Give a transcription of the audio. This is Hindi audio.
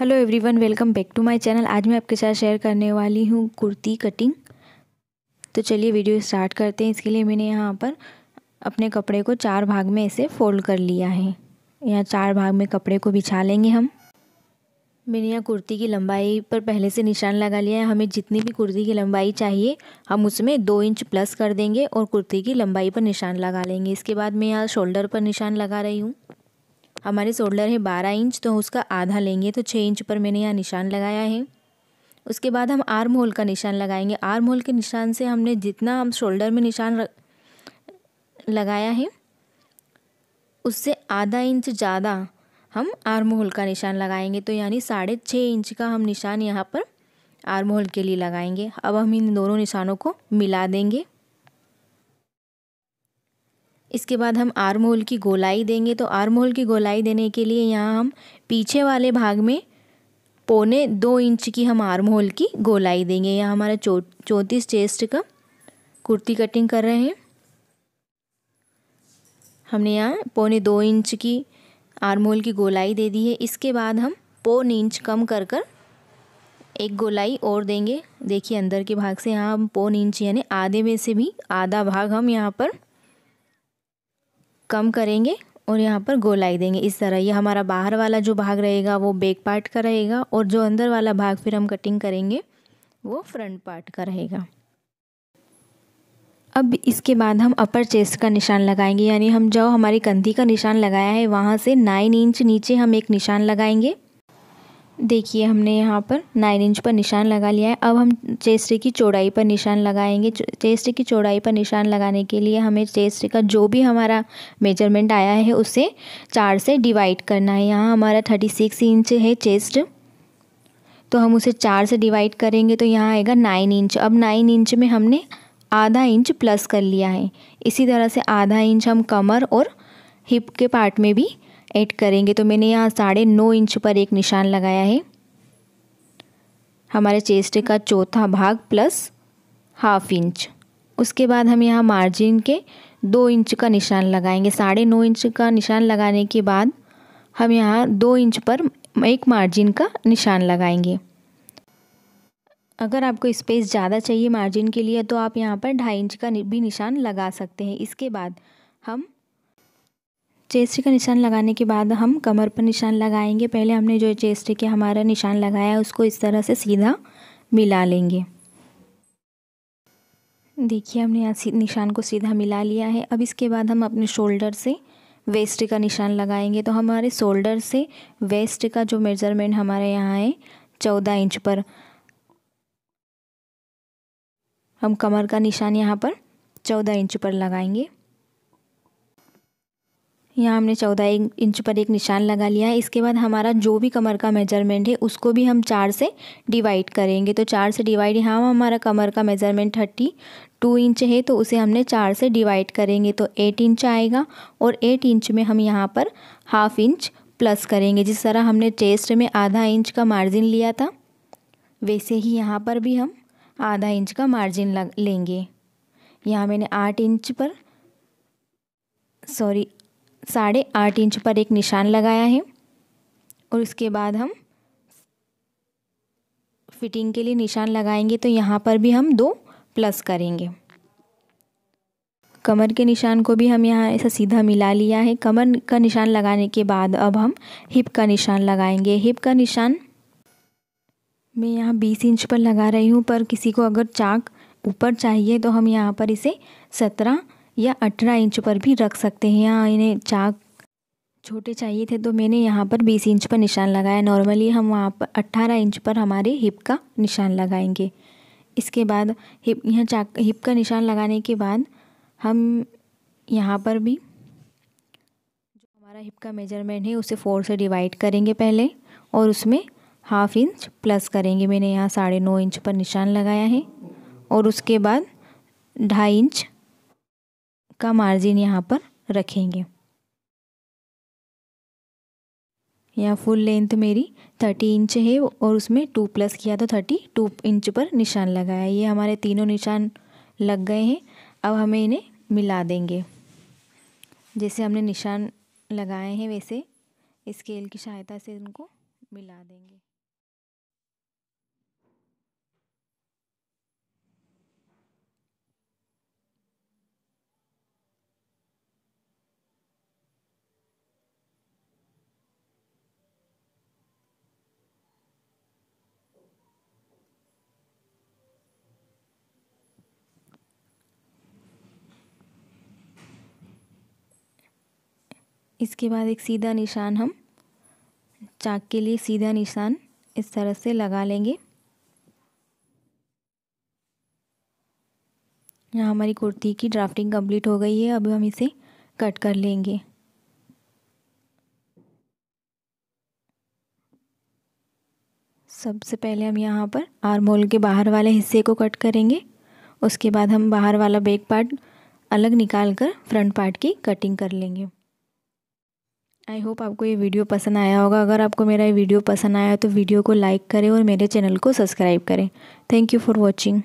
hello everyone welcome back to my channel आज मैं आपके साथ शेयर करने वाली हूँ कुर्ती कटिंग तो चलिए वीडियो स्टार्ट करते हैं इसके लिए मैंने यहाँ पर अपने कपड़े को चार भाग में ऐसे फोल्ड कर लिया है यहाँ चार भाग में कपड़े को बिछा लेंगे हम मैंने यहाँ कुर्ती की लंबाई पर पहले से निशान लगा लिया है हमें जितनी भी कुर्ती की लंबाई चाहिए हम उसमें दो इंच प्लस कर देंगे और कुर्ती की लंबाई पर निशान लगा लेंगे इसके बाद मैं यहाँ शोल्डर पर निशान लगा रही हूँ हमारे शोल्डर है बारह इंच तो उसका आधा लेंगे तो छः इंच पर मैंने यहाँ निशान लगाया है उसके बाद हम आर्म होल का निशान लगाएंगे आर्म होल के निशान से हमने जितना हम शोल्डर में निशान लगाया है उससे आधा इंच ज़्यादा हम आर्म होल का निशान लगाएंगे तो यानी साढ़े छः इंच का हम निशान यहाँ पर आर्म होल के लिए लगाएंगे अब हम इन दोनों निशानों को मिला देंगे इसके बाद हम आर्म होल की गोलाई देंगे तो आर्म होल की गोलाई देने के लिए यहाँ हम पीछे वाले भाग में पौने दो इंच की हम आर्म होल की गोलाई देंगे यह हमारा चौंतीस चेस्ट का कुर्ती कटिंग कर रहे हैं हमने यहाँ पौने दो इंच की आरमोल की गोलाई दे दी है इसके बाद हम पौन इंच कम कर कर एक गोलाई और देंगे देखिए अंदर के भाग से यहाँ हम पौन इंच यानी आधे में से भी आधा भाग हम यहाँ पर कम करेंगे और यहाँ पर गोलाई देंगे इस तरह ये हमारा बाहर वाला जो भाग रहेगा वो बैक पार्ट का रहेगा और जो अंदर वाला भाग फिर हम कटिंग करेंगे वो फ्रंट पार्ट का रहेगा अब इसके बाद हम अपर चेस्ट का निशान लगाएंगे यानी हम जो हमारी कंधी का निशान लगाया है वहाँ से नाइन इंच नीचे हम एक निशान लगाएंगे देखिए हमने यहाँ पर नाइन इंच पर निशान लगा लिया है अब हम चेस्ट की चौड़ाई पर निशान लगाएंगे चेस्ट की चौड़ाई पर निशान लगाने के लिए हमें चेस्ट का जो भी हमारा मेजरमेंट आया है उसे चार से डिवाइड करना है यहाँ हमारा थर्टी सिक्स इंच है चेस्ट तो हम उसे चार से डिवाइड करेंगे तो यहाँ आएगा नाइन इंच अब नाइन इंच में हमने आधा इंच प्लस कर लिया है इसी तरह से आधा इंच हम कमर और हिप के पार्ट में भी ऐड करेंगे तो मैंने यहाँ साढ़े नौ इंच पर एक निशान लगाया है हमारे चेस्ट का चौथा भाग प्लस हाफ इंच उसके बाद हम यहाँ मार्जिन के दो इंच का निशान लगाएंगे साढ़े नौ इंच का निशान लगाने के बाद हम यहाँ दो इंच पर एक मार्जिन का निशान लगाएंगे अगर आपको स्पेस ज़्यादा चाहिए मार्जिन के लिए तो आप यहाँ पर ढाई इंच का भी निशान लगा सकते हैं इसके बाद हम चेस्ट का निशान लगाने के बाद हम कमर पर निशान लगाएंगे पहले हमने जो चेस्ट के हमारा निशान लगाया उसको इस तरह से सीधा मिला लेंगे देखिए हमने यहाँ निशान को सीधा मिला लिया है अब इसके बाद हम अपने शोल्डर से वेस्ट का निशान लगाएंगे तो हमारे शोल्डर से वेस्ट का जो मेजरमेंट हमारे यहाँ है चौदह इंच पर हम कमर का निशान यहाँ पर चौदह इंच पर लगाएंगे यहाँ हमने चौदह इंच पर एक निशान लगा लिया है इसके बाद हमारा जो भी कमर का मेजरमेंट है उसको भी हम चार से डिवाइड करेंगे तो चार से डिवाइड यहाँ हमारा कमर का मेजरमेंट थर्टी टू इंच है तो उसे हमने चार से डिवाइड करेंगे तो एट इंच आएगा और एट इंच में हम यहाँ पर हाफ इंच प्लस करेंगे जिस तरह हमने चेस्ट में आधा इंच का मार्जिन लिया था वैसे ही यहाँ पर भी हम आधा इंच का मार्जिन लग लेंगे यहाँ मैंने आठ इंच पर सॉरी साढ़े आठ इंच पर एक निशान लगाया है और उसके बाद हम फिटिंग के लिए निशान लगाएंगे तो यहाँ पर भी हम दो प्लस करेंगे कमर के निशान को भी हम यहाँ ऐसा सीधा मिला लिया है कमर का निशान लगाने के बाद अब हम हिप का निशान लगाएंगे हिप का निशान मैं यहाँ बीस इंच पर लगा रही हूँ पर किसी को अगर चाक ऊपर चाहिए तो हम यहाँ पर इसे सत्रह या अठारह इंच पर भी रख सकते हैं यहाँ इन्हें चाक छोटे चाहिए थे तो मैंने यहाँ पर बीस इंच पर निशान लगाया नॉर्मली हम वहाँ पर अट्ठारह इंच पर हमारे हिप का निशान लगाएंगे इसके बाद हिप यहाँ चाक हिप का निशान लगाने के बाद हम यहाँ पर भी जो हमारा हिप का मेजरमेंट है उसे फोर से डिवाइड करेंगे पहले और उसमें हाफ इंच प्लस करेंगे मैंने यहाँ साढ़े नौ इंच पर निशान लगाया है और उसके बाद ढाई इंच का मार्जिन यहाँ पर रखेंगे यहाँ फुल लेंथ मेरी थर्टी इंच है और उसमें टू प्लस किया तो थर्टी टू इंच पर निशान लगाया ये हमारे तीनों निशान लग गए हैं अब हमें इन्हें मिला देंगे जैसे हमने निशान लगाए हैं वैसे स्केल की सहायता से इनको मिला देंगे इसके बाद एक सीधा निशान हम चाक के लिए सीधा निशान इस तरह से लगा लेंगे यहाँ हमारी कुर्ती की ड्राफ्टिंग कंप्लीट हो गई है अब हम इसे कट कर लेंगे सबसे पहले हम यहाँ पर आर्म होल के बाहर वाले हिस्से को कट करेंगे उसके बाद हम बाहर वाला बैक पार्ट अलग निकाल कर फ्रंट पार्ट की कटिंग कर लेंगे आई होप आपको ये वीडियो पसंद आया होगा अगर आपको मेरा ये वीडियो पसंद आया तो वीडियो को लाइक करें और मेरे चैनल को सब्सक्राइब करें थैंक यू फॉर वॉचिंग